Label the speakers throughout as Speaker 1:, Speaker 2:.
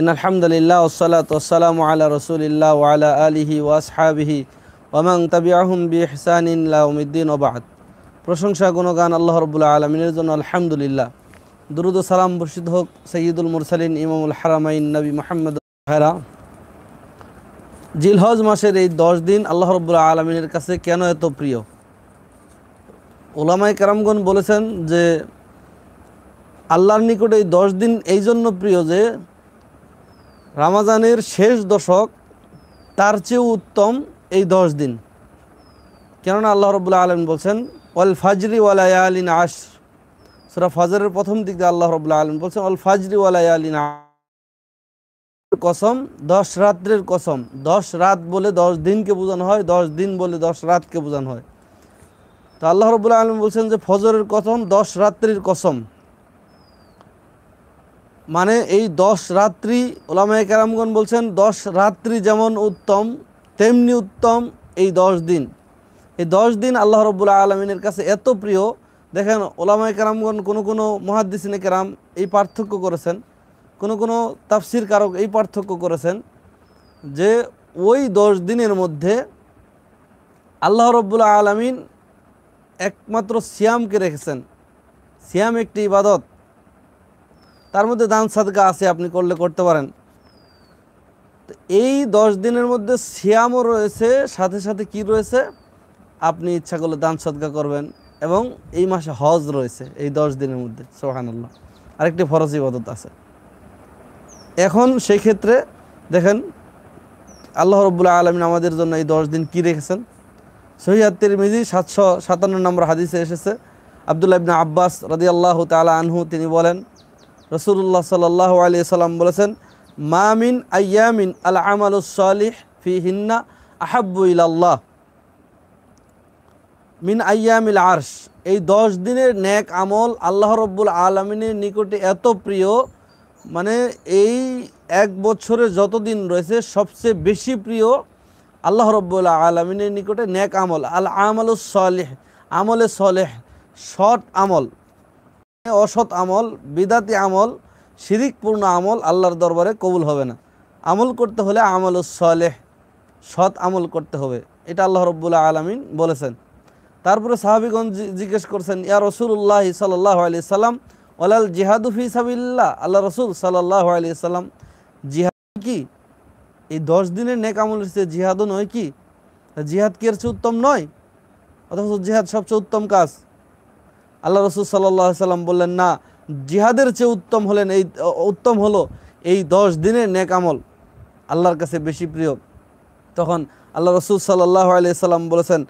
Speaker 1: প্রশংসা গুণগান আল্লাহ রবুল্লা আলমিনের জন্য আলহামদুলিল্লাহ দুরুদ সালাম বর্ষিদ হোক সঈদুল মুরসালিন ইমামুল হারামাইন নবী মোহাম্মদ জিলহজ মাসের এই দশ দিন আল্লাহ রবুল্লা আলমিনের কাছে কেন এত প্রিয় ওলামাই কারামগণ বলেছেন যে আল্লাহর নিকটে এই দশ দিন এই জন্য প্রিয় যে রামাজানের শেষ দশক তার চেয়েও উত্তম এই দশ দিন কেননা আল্লাহ রবুল্লা আলম বলছেন অল ফাজরি আলিন আস সুরা ফাজরের প্রথম দিক দিয়ে আল্লাহ রবুল্লা আলম বলছেন অল ফাজরি আলিন কসম দশ রাত্রের কসম দশ রাত বলে দশ দিনকে বোঝানো হয় দশ দিন বলে দশ রাতকে বোঝানো হয় তো আল্লাহ রবুল্লা আলম বলছেন যে ফজরের কসম দশ রাত্রির কসম মানে এই দশ রাত্রি ওলামায় কেরামগণ বলছেন দশ রাত্রি যেমন উত্তম তেমনি উত্তম এই দশ দিন এই দশ দিন আল্লাহ রব্বুল্লা আলমিনের কাছে এত প্রিয় দেখেন ওলামায় কেরামগণ কোনো কোনো মহাদ্দিসিনে কেরাম এই পার্থক্য করেছেন কোনো কোনো তাফসির কারক এই পার্থক্য করেছেন যে ওই দশ দিনের মধ্যে আল্লাহ রব্বুল্লা আলমিন একমাত্র সিয়ামকে রেখেছেন সিয়াম একটি ইবাদত তার মধ্যে দান সাদকা আছে আপনি করলে করতে পারেন এই দশ দিনের মধ্যে শিয়ামও রয়েছে সাথে সাথে কি রয়েছে আপনি ইচ্ছা করলে দান সাদকা করবেন এবং এই মাসে হজ রয়েছে এই দশ দিনের মধ্যে সোহানুল্লাহ আরেকটি ফরজ ইবাদত আছে এখন সেই ক্ষেত্রে দেখেন আল্লাহ রবুল্লা আলমিন আমাদের জন্য এই দশ দিন কি রেখেছেন সহিয়াত্তির মিজি সাতশো সাতান্ন নম্বর হাদিসে এসেছে আবদুল্লাহ ইবিন আব্বাস রাজি আল্লাহ তালা আনহু তিনি বলেন রসুল্লাহ সাল আলিয়া সাল্লাম বলেছেন মামিন আয়ামিন আল আমলসলিহ ফি হিন্না আহাব্বু ইল্লাহ মিন আয়ামিল আর্শ এই দশ দিনের ন্যাক আমল আল্লাহ রব্বুল আলমিনের নিকটে এত প্রিয় মানে এই এক বছরে যত দিন রয়েছে সবচেয়ে বেশি প্রিয় আল্লাহ রব্বুল আলমিনের নিকটে ন্যাক আমল আল আমল আমলে সলেহ সৎ আমল হ্যাঁ, অসৎ আমল বিদাতি আমল শিরিকপূর্ণ আমল আল্লাহর দরবারে কবুল হবে না আমল করতে হলে আমল সলেহ সৎ আমল করতে হবে এটা আল্লাহ রব্বুল্লাহ আলমিন বলেছেন তারপরে সাহাবিগঞ্জ জিজ্ঞেস করছেন ইয়া রসুল্লাহ সাল্লাহ আলি সাল্লাম ওলাল জিহাদুফি সাবিল্লা আল্লাহ রসুল সাল্লাহ আলি সাল্লাম জিহাদ কি এই দশ দিনের নেক আমল সে জিহাদও নয় কি জিহাদ কি এর চেয়ে উত্তম নয় অথচ জিহাদ সবচেয়ে উত্তম কাজ আল্লাহ রসুল সাল্লাহ সাল্লাম বললেন না জিহাদের চেয়ে উত্তম হলেন এই উত্তম হলো এই দশ দিনের নেক আমল আল্লাহর কাছে বেশি প্রিয় তখন আল্লাহ রসুল সাল্লাহ আলি সাল্লাম বলেছেন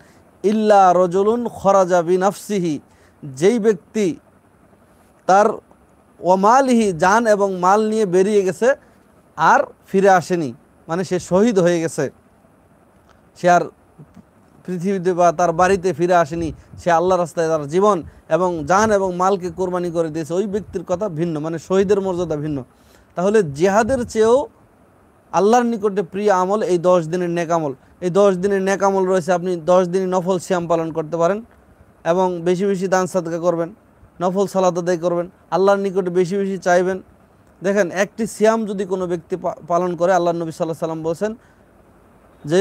Speaker 1: ইল্লা রজলুন খরাজা বিনাফসিহি যেই ব্যক্তি তার ওমালিহি যান এবং মাল নিয়ে বেরিয়ে গেছে আর ফিরে আসেনি মানে সে শহীদ হয়ে গেছে সে আর পৃথিবীতে বা তার বাড়িতে ফিরে আসেনি সে আল্লাহ রাস্তায় তার জীবন এবং জান এবং মালকে কোরবানি করে দিয়েছে ওই ব্যক্তির কথা ভিন্ন মানে শহীদের মর্যাদা ভিন্ন তাহলে জেহাদের চেয়েও আল্লাহর নিকটে প্রিয় আমল এই দশ দিনের নেকামল এই দশ দিনের নেকামল রয়েছে আপনি দশ দিনই নফল শ্যাম পালন করতে পারেন এবং বেশি বেশি দান সাদকা করবেন নফল সালাদ আদায় করবেন আল্লাহর নিকটে বেশি বেশি চাইবেন দেখেন একটি সিয়াম যদি কোনো ব্যক্তি পালন করে আল্লাহ নবী সাল্লাহ সাল্লাম বলছেন যে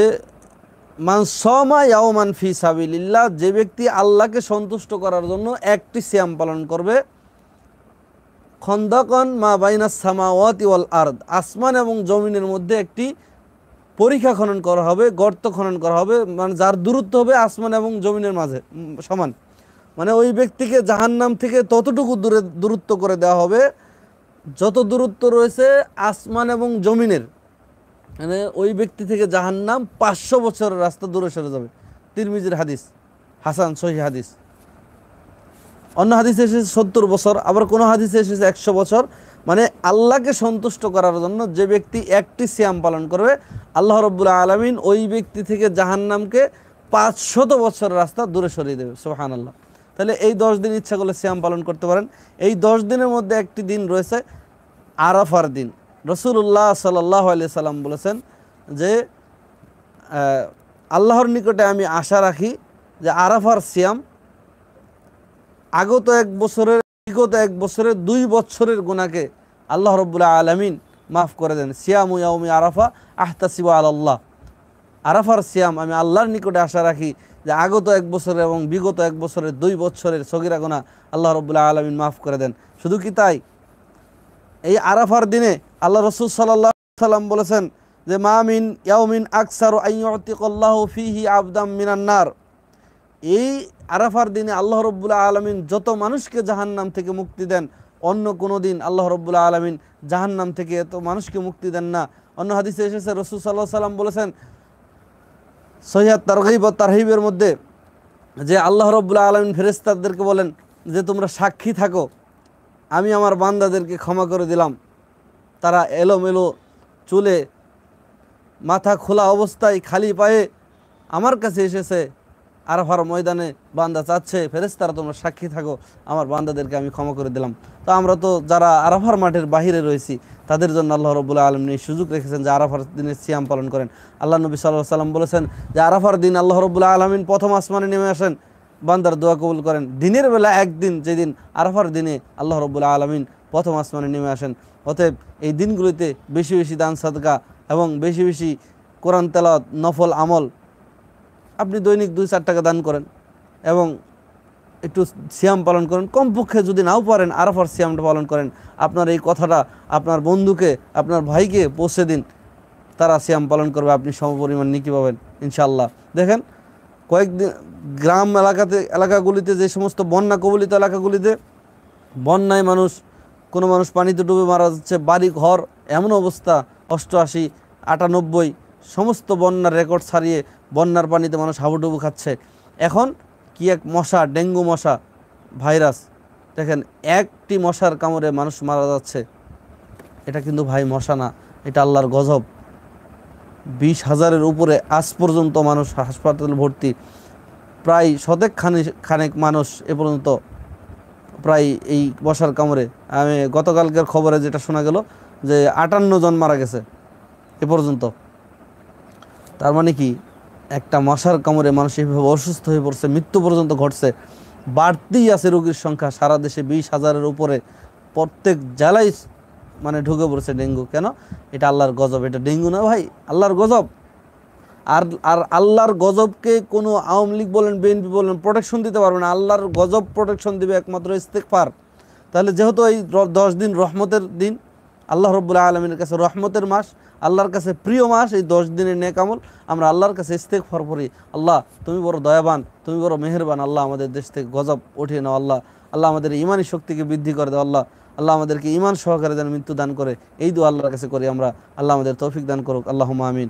Speaker 1: মানসমায়াওমান ফি সাবিল্লাহ যে ব্যক্তি আল্লাহকে সন্তুষ্ট করার জন্য একটি শ্যাম পালন করবে খন্দকন মা বাইনা সামাওয়াত ওয়াল আর্দ আসমান এবং জমিনের মধ্যে একটি পরীক্ষা খনন করা হবে গর্ত খনন করা হবে মানে যার দূরত্ব হবে আসমান এবং জমিনের মাঝে সমান মানে ওই ব্যক্তিকে জাহান্নাম থেকে ততটুকু দূরে দূরত্ব করে দেওয়া হবে যত দূরত্ব রয়েছে আসমান এবং জমিনের মানে ওই ব্যক্তি থেকে জাহান্নাম পাঁচশো বছরের রাস্তা দূরে সরে যাবে তিরমিজির হাদিস হাসান সহি হাদিস অন্য হাদিসে এসেছে সত্তর বছর আবার কোনো হাদিসে এসেছে একশো বছর মানে আল্লাহকে সন্তুষ্ট করার জন্য যে ব্যক্তি একটি শ্যাম পালন করবে আল্লাহ রব্বুল আলমিন ওই ব্যক্তি থেকে জাহান্নামকে পাঁচশত বছর রাস্তা দূরে সরিয়ে দেবে সোহান আল্লাহ তাহলে এই দশ দিন ইচ্ছা করলে শ্যাম পালন করতে পারেন এই দশ দিনের মধ্যে একটি দিন রয়েছে আরাফার দিন রসুল্লাহ সাল্লাহ আলি সাল্লাম বলেছেন যে আল্লাহর নিকটে আমি আশা রাখি যে আরাফার সিয়াম আগত এক বছরের বিগত এক বছরের দুই বছরের গুণাকে আল্লাহ রবুল্লাহ আলমিন মাফ করে দেন সিয়াম ইয়াউমি আরাফা আহতাসিবা আল্লাহ আরাফার সিয়াম আমি আল্লাহর নিকটে আশা রাখি যে আগত এক বছরের এবং বিগত এক বছরের দুই বছরের সগিরা গোনা আল্লাহ রবুল্লাহ আলমিন মাফ করে দেন শুধু কি তাই এই আরাফার দিনে আল্লাহ রসুল সাল্লাম বলেছেন যে মামিন ইয়াউমিন আকসার আইয়তিকল্লাহ ফিহি আবদাম মিনান্নার এই আরাফার দিনে আল্লাহ রব্বুল্লাহ আলমিন যত মানুষকে জাহান্নাম থেকে মুক্তি দেন অন্য কোনো দিন আল্লাহ রব্বুল্লাহ আলমিন জাহান্নাম থেকে এত মানুষকে মুক্তি দেন না অন্য হাদিসে এসেছে রসুল সাল্লাহ সাল্লাম বলেছেন সৈয়াদ তারহিব ও তারহিবের মধ্যে যে আল্লাহ রব্বুল্লাহ আলমিন ফেরেস্তাদেরকে বলেন যে তোমরা সাক্ষী থাকো আমি আমার বান্দাদেরকে ক্ষমা করে দিলাম তারা এলোমেলো চুলে মাথা খোলা অবস্থায় খালি পায়ে আমার কাছে এসেছে আরফার ময়দানে বান্দা চাচ্ছে তারা তোমরা সাক্ষী থাকো আমার বান্দাদেরকে আমি ক্ষমা করে দিলাম তো আমরা তো যারা আরাফার মাঠের বাহিরে রয়েছি তাদের জন্য আল্লাহ রবুল্লা নিয়ে সুযোগ রেখেছেন যে আরাফার দিনে সিয়াম পালন করেন আল্লাহ নবী সাল্লাহ সাল্লাম বলেছেন যে আরাফার দিন আল্লাহ রবুল্লা আলমিন প্রথম আসমানে নেমে আসেন বান্দার দোয়া কবুল করেন দিনের বেলা একদিন যেদিন আরাফার দিনে আল্লাহ রবুল্লা আলমিন প্রথম আসমানে নেমে আসেন অতএব এই দিনগুলিতে বেশি বেশি দান সাদকা এবং বেশি বেশি কোরআন তেলাওয়াত নফল আমল আপনি দৈনিক দুই চার টাকা দান করেন এবং একটু সিয়াম পালন করেন কমপক্ষে যদি নাও পারেন আরাফার সিয়ামটা পালন করেন আপনার এই কথাটা আপনার বন্ধুকে আপনার ভাইকে পৌঁছে দিন তারা সিয়াম পালন করবে আপনি সমপরিমাণ নিকি পাবেন ইনশাল্লাহ দেখেন কয়েকদিন গ্রাম এলাকাতে এলাকাগুলিতে যে সমস্ত বন্যা কবলিত এলাকাগুলিতে বন্যায় মানুষ কোনো মানুষ পানিতে ডুবে মারা যাচ্ছে বাড়ি ঘর এমন অবস্থা অষ্টআশি আটানব্বই সমস্ত বন্যার রেকর্ড ছাড়িয়ে বন্যার পানিতে মানুষ হাবুডুবু খাচ্ছে এখন কি এক মশা ডেঙ্গু মশা ভাইরাস দেখেন একটি মশার কামড়ে মানুষ মারা যাচ্ছে এটা কিন্তু ভাই মশা না এটা আল্লাহর গজব বিশ হাজারের উপরে আজ পর্যন্ত মানুষ হাসপাতাল ভর্তি প্রায় শতেক খানে খানেক মানুষ এ পর্যন্ত প্রায় এই বসার কামড়ে আমি গতকালকের খবরে যেটা শোনা গেল যে আটান্ন জন মারা গেছে এ পর্যন্ত তার মানে কি একটা মশার কামড়ে মানুষ এইভাবে অসুস্থ হয়ে পড়ছে মৃত্যু পর্যন্ত ঘটছে বাড়তেই আছে রোগীর সংখ্যা সারা দেশে বিশ হাজারের উপরে প্রত্যেক জেলায় মানে ঢুকে পড়ছে ডেঙ্গু কেন এটা আল্লাহর গজব এটা ডেঙ্গু না ভাই আল্লাহর গজব আর আর আল্লাহর গজবকে কোনো আওয়ামী লীগ বলেন বিএনপি বলেন প্রোটেকশন দিতে পারবে না আল্লাহর গজব প্রোটেকশন দেবে একমাত্র ইস্তেকফার তাহলে যেহেতু এই দশ দিন রহমতের দিন আল্লাহ রব্বুল আলমীর কাছে রহমতের মাস আল্লাহর কাছে প্রিয় মাস এই দশ দিনের নেকামল আমরা আল্লাহর কাছে ইস্তেক ফরফরি আল্লাহ তুমি বড় দয়াবান তুমি বড় মেহেরবান আল্লাহ আমাদের দেশ থেকে গজব উঠিয়ে নাও আল্লাহ আল্লাহ আমাদের ইমানি শক্তিকে বৃদ্ধি করে দেওয়া আল্লাহ আল্লাহ আমাদেরকে ইমান সহকারে যেন মৃত্যু দান করে এই দু আল্লাহর কাছে করি আমরা আল্লাহ আমাদের তৌফিক দান করুক আল্লাহ মামিন